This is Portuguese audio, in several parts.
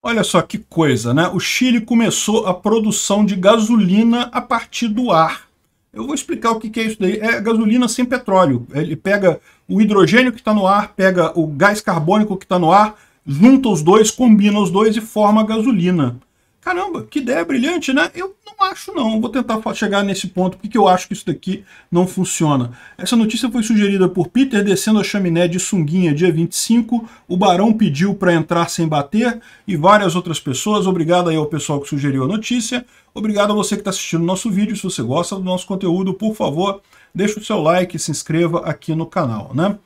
Olha só que coisa, né? O Chile começou a produção de gasolina a partir do ar. Eu vou explicar o que é isso daí. É gasolina sem petróleo. Ele pega o hidrogênio que está no ar, pega o gás carbônico que está no ar, junta os dois, combina os dois e forma a gasolina caramba, que ideia brilhante, né? Eu não acho não, vou tentar chegar nesse ponto, porque eu acho que isso daqui não funciona. Essa notícia foi sugerida por Peter descendo a chaminé de sunguinha dia 25, o Barão pediu para entrar sem bater e várias outras pessoas. Obrigado aí ao pessoal que sugeriu a notícia, obrigado a você que está assistindo o nosso vídeo, se você gosta do nosso conteúdo, por favor, deixa o seu like, se inscreva aqui no canal, né?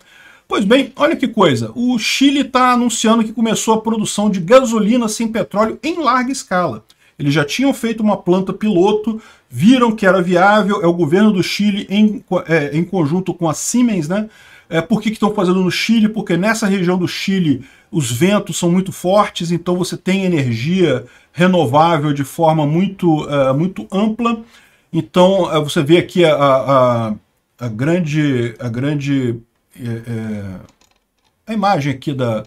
Pois bem, olha que coisa. O Chile está anunciando que começou a produção de gasolina sem petróleo em larga escala. Eles já tinham feito uma planta piloto, viram que era viável, é o governo do Chile em, é, em conjunto com a Siemens, né? É, por que estão fazendo no Chile? Porque nessa região do Chile os ventos são muito fortes, então você tem energia renovável de forma muito, é, muito ampla. Então é, você vê aqui a, a, a grande, a grande é, é, a imagem aqui da,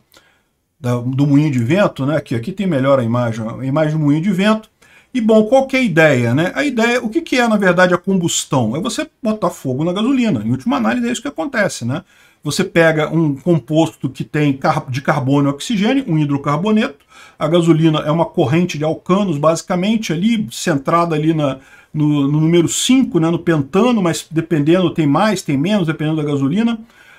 da, do moinho de vento, né? Aqui, aqui tem melhor a imagem, a imagem do moinho de vento. E bom, qual que é a ideia, né? A ideia, o que, que é na verdade a combustão? É você botar fogo na gasolina. Em última análise é isso que acontece, né? Você pega um composto que tem de carbono e oxigênio, um hidrocarboneto. A gasolina é uma corrente de alcanos, basicamente, ali, centrada ali na, no, no número 5, né, no pentano, mas dependendo, tem mais, tem menos, dependendo da gasolina.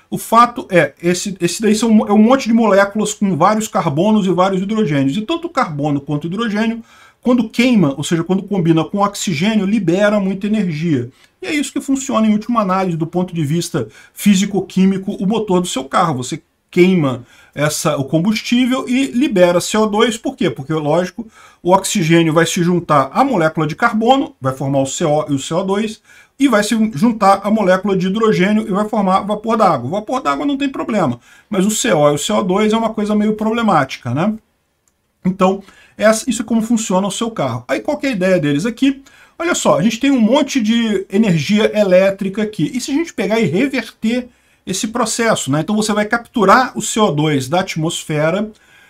O fato é, esse, esse daí são, é um monte de moléculas com vários carbonos e vários hidrogênios. E tanto carbono quanto hidrogênio, quando queima, ou seja, quando combina com oxigênio, libera muita energia. E é isso que funciona, em última análise, do ponto de vista físico-químico, o motor do seu carro. Você queima essa, o combustível e libera CO2, por quê? Porque, lógico, o oxigênio vai se juntar à molécula de carbono, vai formar o CO e o CO2, e vai se juntar à molécula de hidrogênio e vai formar vapor d'água. Vapor d'água não tem problema, mas o CO e o CO2 é uma coisa meio problemática, né? Então, essa, isso é como funciona o seu carro. Aí qual é a ideia deles aqui? Olha só, a gente tem um monte de energia elétrica aqui. E se a gente pegar e reverter esse processo. Né? Então você vai capturar o CO2 da atmosfera,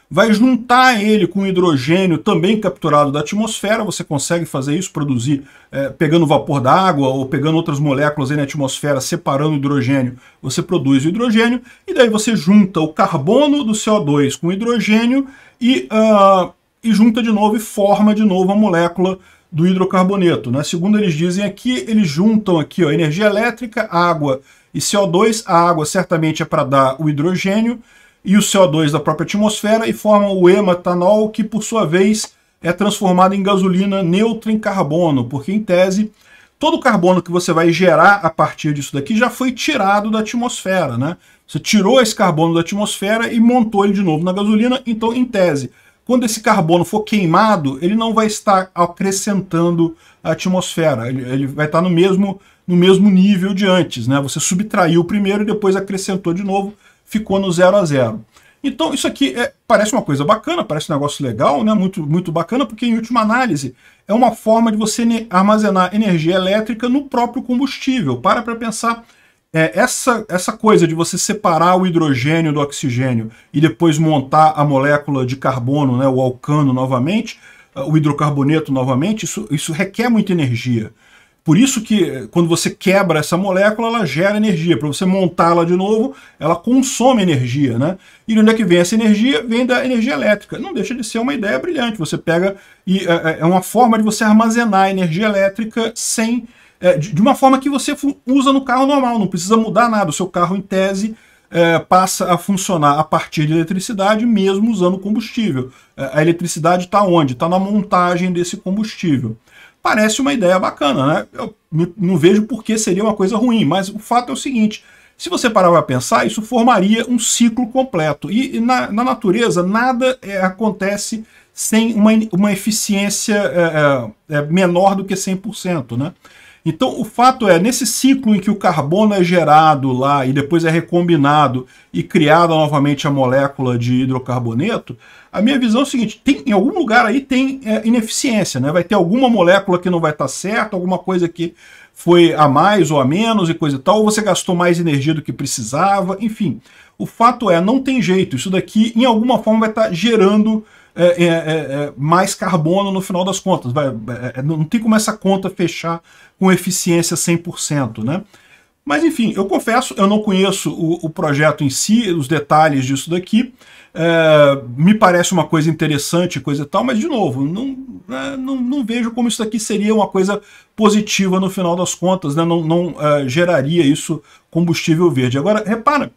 vai juntar ele com hidrogênio também capturado da atmosfera, você consegue fazer isso, produzir é, pegando vapor d'água ou pegando outras moléculas na atmosfera, separando o hidrogênio, você produz o hidrogênio, e daí você junta o carbono do CO2 com o hidrogênio e, uh, e junta de novo e forma de novo a molécula do hidrocarboneto. Né? Segundo eles dizem aqui, eles juntam aqui ó, energia elétrica, água e CO2. A água certamente é para dar o hidrogênio e o CO2 da própria atmosfera e formam o hematanol, que por sua vez é transformado em gasolina neutra em carbono, porque em tese todo o carbono que você vai gerar a partir disso daqui já foi tirado da atmosfera, né? Você tirou esse carbono da atmosfera e montou ele de novo na gasolina, então em tese quando esse carbono for queimado, ele não vai estar acrescentando a atmosfera, ele, ele vai estar no mesmo, no mesmo nível de antes. Né? Você subtraiu primeiro e depois acrescentou de novo, ficou no zero a zero. Então isso aqui é, parece uma coisa bacana, parece um negócio legal, né? muito, muito bacana, porque em última análise é uma forma de você armazenar energia elétrica no próprio combustível. Para para pensar é, essa, essa coisa de você separar o hidrogênio do oxigênio e depois montar a molécula de carbono, né, o alcano novamente, ah, o hidrocarboneto novamente, isso, isso requer muita energia. Por isso que eh, quando você quebra essa molécula, ela gera energia. Para você montá-la de novo, ela consome energia. Né? E de onde é que vem essa energia? Vem da energia elétrica. Não deixa de ser uma ideia brilhante. Você pega e eh, eh, é uma forma de você armazenar energia elétrica sem é, de, de, uma forma que você usa no carro normal, não precisa mudar nada. O seu carro, em tese, é, passa a funcionar a partir de eletricidade, mesmo usando combustível. É, a eletricidade está onde? Está na montagem desse combustível. Parece uma ideia bacana, né? Eu não vejo por que seria uma coisa ruim, mas o fato é o seguinte: se você parar para pensar, isso formaria um ciclo completo. E, e na, na, natureza, nada é, acontece sem uma, uma eficiência é, é, é menor do que 100%. Né? Então, o fato é, nesse ciclo em que o carbono é gerado lá e depois é recombinado e criada novamente a molécula de hidrocarboneto, a minha visão é o seguinte, tem, em algum lugar aí tem é, ineficiência, né? Vai ter alguma molécula que não vai estar tá certa, alguma coisa que foi a mais ou a menos e coisa e tal, ou você gastou mais energia do que precisava, enfim. O fato é, não tem jeito, isso daqui em alguma forma vai estar tá gerando é é, é, é, mais carbono no final das contas. Vai, é, não tem como essa conta fechar com eficiência 100%, né? Mas enfim, eu confesso, eu não conheço o, o projeto em si, os detalhes disso daqui. É, me parece uma coisa interessante, coisa e tal, mas de novo, não, é, não, não, vejo como isso daqui seria uma coisa positiva no final das contas, né? não, não é, geraria isso combustível verde. Agora, repara,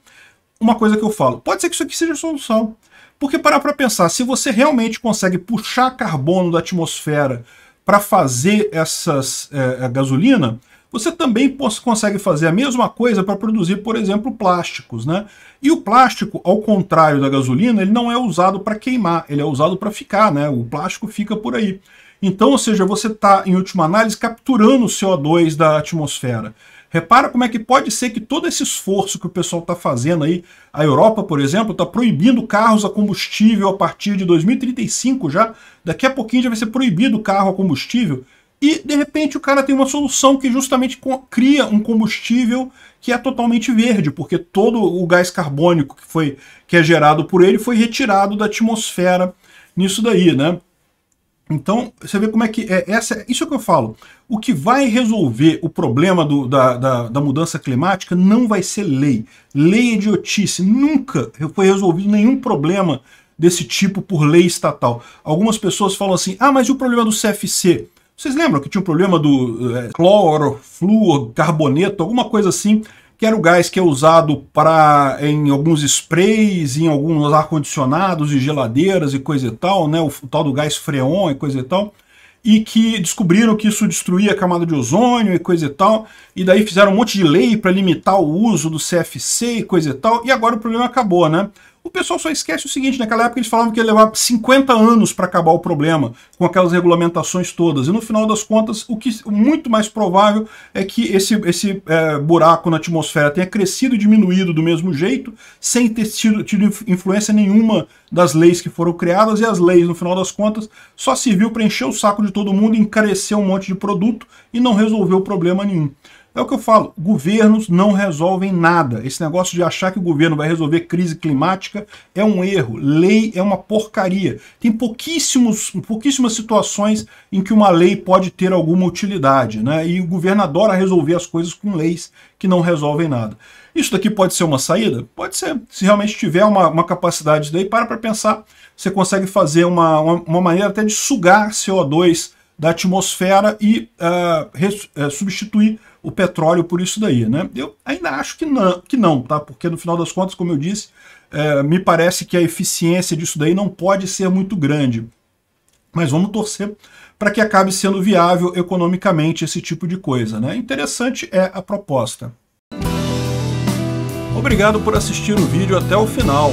uma coisa que eu falo, pode ser que isso aqui seja solução. Porque parar para pensar, se você realmente consegue puxar carbono da atmosfera para fazer essa é, é, gasolina, você também consegue fazer a mesma coisa para produzir, por exemplo, plásticos. Né? E o plástico, ao contrário da gasolina, ele não é usado para queimar, ele é usado para ficar, né? o plástico fica por aí. Então, ou seja, você está, em última análise, capturando o CO2 da atmosfera. Repara como é que pode ser que todo esse esforço que o pessoal está fazendo aí, a Europa, por exemplo, está proibindo carros a combustível a partir de 2035 já, daqui a pouquinho já vai ser proibido o carro a combustível, e de repente o cara tem uma solução que justamente cria um combustível que é totalmente verde, porque todo o gás carbônico que foi que é gerado por ele foi retirado da atmosfera nisso daí, né? Então, você vê como é que é. Essa, isso é que eu falo. O que vai resolver o problema do, da, da, da, mudança climática não vai ser lei. Lei é idiotice. Nunca foi resolvido nenhum problema desse tipo por lei estatal. Algumas pessoas falam assim: ah, mas e o problema do CFC? Vocês lembram que tinha um problema do é, cloro, flúor, carboneto, alguma coisa assim, que era o gás que é usado para em alguns sprays, em alguns ar-condicionados e geladeiras e coisa e tal, né? O, o tal do gás freon e coisa e tal e que descobriram que isso destruía a camada de ozônio e coisa e tal, e daí fizeram um monte de lei para limitar o uso do CFC e coisa e tal, e agora o problema acabou, né? O pessoal só esquece o seguinte: naquela época eles falavam que ia levar 50 anos para acabar o problema, com aquelas regulamentações todas. E no final das contas, o que muito mais provável é que esse, esse é, buraco na atmosfera tenha crescido e diminuído do mesmo jeito, sem ter tido, tido influência nenhuma das leis que foram criadas. E as leis, no final das contas, só serviu para encher o saco de todo mundo, encarecer um monte de produto e não resolveu problema nenhum. É o que eu falo, governos não resolvem nada. Esse negócio de achar que o governo vai resolver crise climática é um erro. Lei é uma porcaria. Tem pouquíssimos, pouquíssimas situações em que uma lei pode ter alguma utilidade. Né? E o governo adora resolver as coisas com leis que não resolvem nada. Isso daqui pode ser uma saída? Pode ser. Se realmente tiver uma, uma capacidade daí, para para pensar. Você consegue fazer uma, uma, uma maneira até de sugar CO2 da atmosfera e uh, substituir o petróleo por isso daí. Né? Eu ainda acho que não, que não, tá? Porque no final das contas, como eu disse, uh, me parece que a eficiência disso daí não pode ser muito grande. Mas vamos torcer para que acabe sendo viável economicamente esse tipo de coisa. Né? Interessante é a proposta. Obrigado por assistir o vídeo até o final.